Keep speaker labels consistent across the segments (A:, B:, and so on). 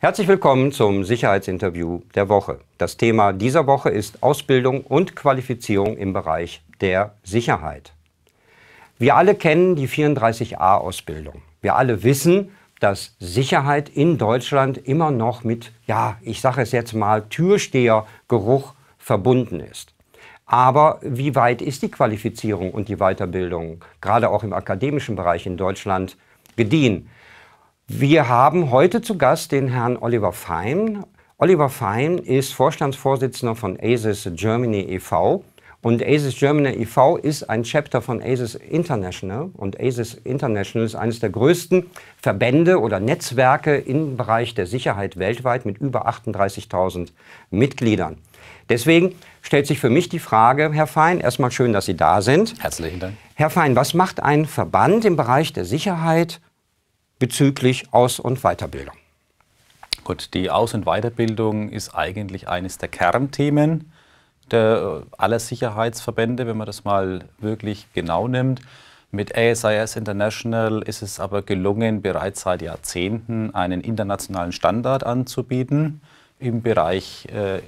A: Herzlich willkommen zum Sicherheitsinterview der Woche. Das Thema dieser Woche ist Ausbildung und Qualifizierung im Bereich der Sicherheit. Wir alle kennen die 34a-Ausbildung. Wir alle wissen, dass Sicherheit in Deutschland immer noch mit, ja, ich sage es jetzt mal, Türstehergeruch verbunden ist. Aber wie weit ist die Qualifizierung und die Weiterbildung, gerade auch im akademischen Bereich in Deutschland, gediehen? Wir haben heute zu Gast den Herrn Oliver Fein. Oliver Fein ist Vorstandsvorsitzender von ASIS Germany e.V. Und ASIS Germany e.V. ist ein Chapter von ASIS International. Und ASIS International ist eines der größten Verbände oder Netzwerke im Bereich der Sicherheit weltweit mit über 38.000 Mitgliedern. Deswegen stellt sich für mich die Frage, Herr Fein, erstmal schön, dass Sie da sind. Herzlichen Dank. Herr Fein, was macht ein Verband im Bereich der Sicherheit bezüglich Aus- und Weiterbildung.
B: Gut, die Aus- und Weiterbildung ist eigentlich eines der Kernthemen der, äh, aller Sicherheitsverbände, wenn man das mal wirklich genau nimmt. Mit ASIS International ist es aber gelungen, bereits seit Jahrzehnten einen internationalen Standard anzubieten im Bereich äh,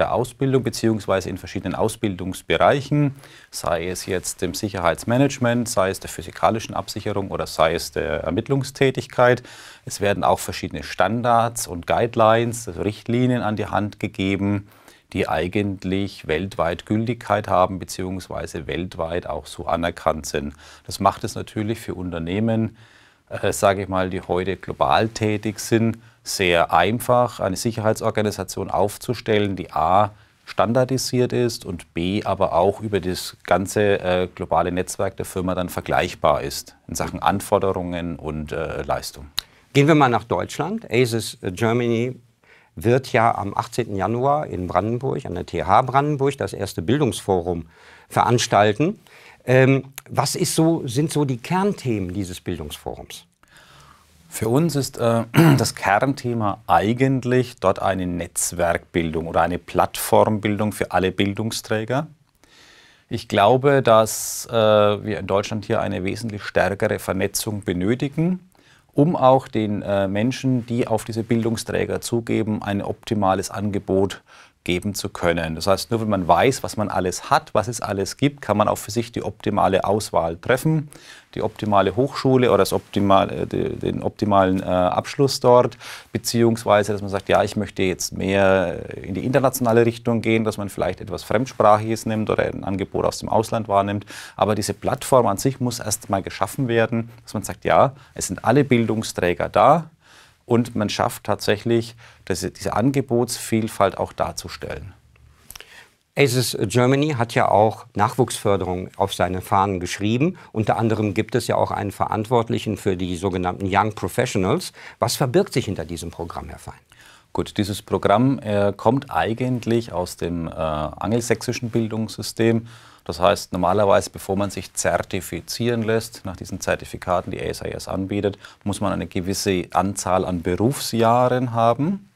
B: der Ausbildung beziehungsweise in verschiedenen Ausbildungsbereichen, sei es jetzt dem Sicherheitsmanagement, sei es der physikalischen Absicherung oder sei es der Ermittlungstätigkeit. Es werden auch verschiedene Standards und Guidelines, also Richtlinien an die Hand gegeben, die eigentlich weltweit Gültigkeit haben beziehungsweise weltweit auch so anerkannt sind. Das macht es natürlich für Unternehmen, äh, sage ich mal, die heute global tätig sind, sehr einfach, eine Sicherheitsorganisation aufzustellen, die A standardisiert ist und B aber auch über das ganze äh, globale Netzwerk der Firma dann
A: vergleichbar ist in Sachen Anforderungen und äh, Leistung. Gehen wir mal nach Deutschland. ACES äh, Germany wird ja am 18. Januar in Brandenburg, an der TH Brandenburg, das erste Bildungsforum veranstalten. Ähm, was so, sind so die Kernthemen dieses Bildungsforums? Für uns ist äh, das
B: Kernthema eigentlich dort eine Netzwerkbildung oder eine Plattformbildung für alle Bildungsträger. Ich glaube, dass äh, wir in Deutschland hier eine wesentlich stärkere Vernetzung benötigen, um auch den äh, Menschen, die auf diese Bildungsträger zugeben, ein optimales Angebot geben zu können. Das heißt, nur wenn man weiß, was man alles hat, was es alles gibt, kann man auch für sich die optimale Auswahl treffen, die optimale Hochschule oder optimal, äh, den optimalen äh, Abschluss dort, beziehungsweise, dass man sagt, ja, ich möchte jetzt mehr in die internationale Richtung gehen, dass man vielleicht etwas Fremdsprachiges nimmt oder ein Angebot aus dem Ausland wahrnimmt. Aber diese Plattform an sich muss erst mal geschaffen werden, dass man sagt, ja, es sind alle Bildungsträger da, und man
A: schafft tatsächlich, das, diese Angebotsvielfalt auch darzustellen. ACES Germany hat ja auch Nachwuchsförderung auf seine Fahnen geschrieben. Unter anderem gibt es ja auch einen Verantwortlichen für die sogenannten Young Professionals. Was verbirgt sich hinter diesem Programm, Herr Fein? Gut, dieses Programm äh, kommt eigentlich aus dem äh,
B: angelsächsischen Bildungssystem. Das heißt, normalerweise, bevor man sich zertifizieren lässt, nach diesen Zertifikaten, die ASIS anbietet, muss man eine gewisse Anzahl an Berufsjahren haben.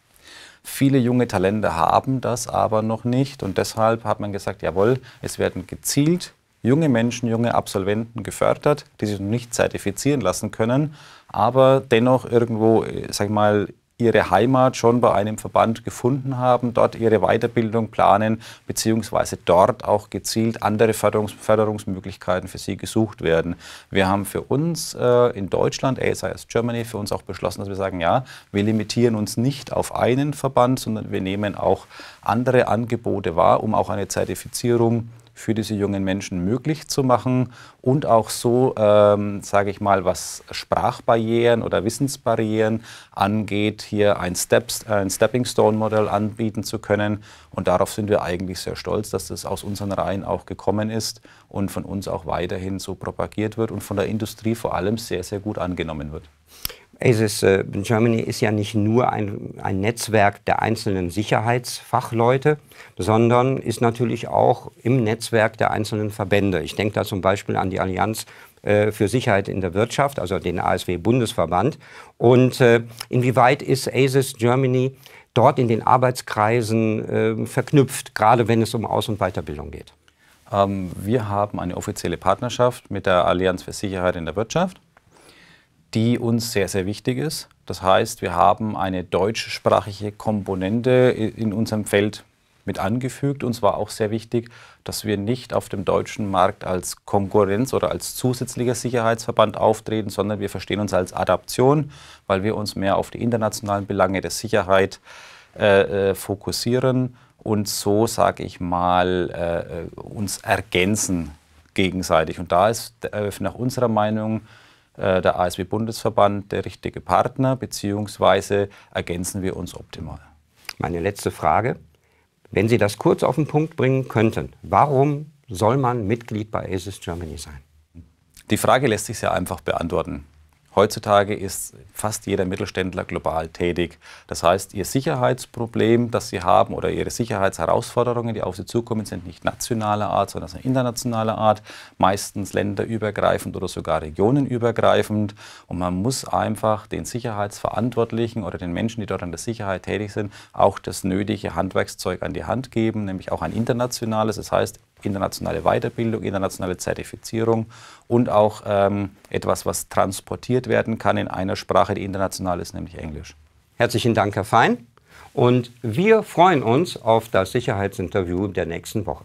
B: Viele junge Talente haben das aber noch nicht und deshalb hat man gesagt, jawohl, es werden gezielt junge Menschen, junge Absolventen gefördert, die sich noch nicht zertifizieren lassen können, aber dennoch irgendwo, äh, sag ich mal, ihre Heimat schon bei einem Verband gefunden haben, dort ihre Weiterbildung planen, beziehungsweise dort auch gezielt andere Förderungs Förderungsmöglichkeiten für sie gesucht werden. Wir haben für uns äh, in Deutschland, ASIS Germany, für uns auch beschlossen, dass wir sagen, ja, wir limitieren uns nicht auf einen Verband, sondern wir nehmen auch andere Angebote wahr, um auch eine Zertifizierung für diese jungen Menschen möglich zu machen und auch so, ähm, sage ich mal, was Sprachbarrieren oder Wissensbarrieren angeht, hier ein, Steps, äh, ein Stepping Stone Modell anbieten zu können. Und darauf sind wir eigentlich sehr stolz, dass das aus unseren Reihen auch gekommen ist und von uns auch weiterhin so propagiert wird und von der Industrie vor allem sehr, sehr gut angenommen wird.
A: ACES äh, Germany ist ja nicht nur ein, ein Netzwerk der einzelnen Sicherheitsfachleute, sondern ist natürlich auch im Netzwerk der einzelnen Verbände. Ich denke da zum Beispiel an die Allianz äh, für Sicherheit in der Wirtschaft, also den ASW-Bundesverband. Und äh, inwieweit ist ASIS Germany dort in den Arbeitskreisen ähm, verknüpft, gerade wenn es um Aus- und Weiterbildung geht?
B: Ähm, wir haben eine offizielle Partnerschaft mit der Allianz für Sicherheit in der Wirtschaft die uns sehr, sehr wichtig ist. Das heißt, wir haben eine deutschsprachige Komponente in unserem Feld mit angefügt. Uns war auch sehr wichtig, dass wir nicht auf dem deutschen Markt als Konkurrenz oder als zusätzlicher Sicherheitsverband auftreten, sondern wir verstehen uns als Adaption, weil wir uns mehr auf die internationalen Belange der Sicherheit äh, äh fokussieren und so, sage ich mal, äh, äh, uns ergänzen gegenseitig. Und da ist nach unserer Meinung äh, der ASW-Bundesverband der richtige Partner, beziehungsweise
A: ergänzen wir uns optimal. Meine letzte Frage. Wenn Sie das kurz auf den Punkt bringen könnten, warum soll man Mitglied bei ASIS Germany sein? Die
B: Frage lässt sich sehr einfach beantworten. Heutzutage ist fast jeder Mittelständler global tätig. Das heißt, ihr Sicherheitsproblem, das sie haben oder ihre Sicherheitsherausforderungen, die auf sie zukommen, sind nicht nationaler Art, sondern sind internationaler Art, meistens länderübergreifend oder sogar regionenübergreifend. Und man muss einfach den Sicherheitsverantwortlichen oder den Menschen, die dort an der Sicherheit tätig sind, auch das nötige Handwerkszeug an die Hand geben, nämlich auch ein internationales. Das heißt, internationale Weiterbildung, internationale Zertifizierung und auch
A: ähm, etwas, was transportiert werden kann in einer Sprache, die international ist, nämlich Englisch. Herzlichen Dank, Herr Fein. Und wir freuen uns auf das Sicherheitsinterview der nächsten Woche.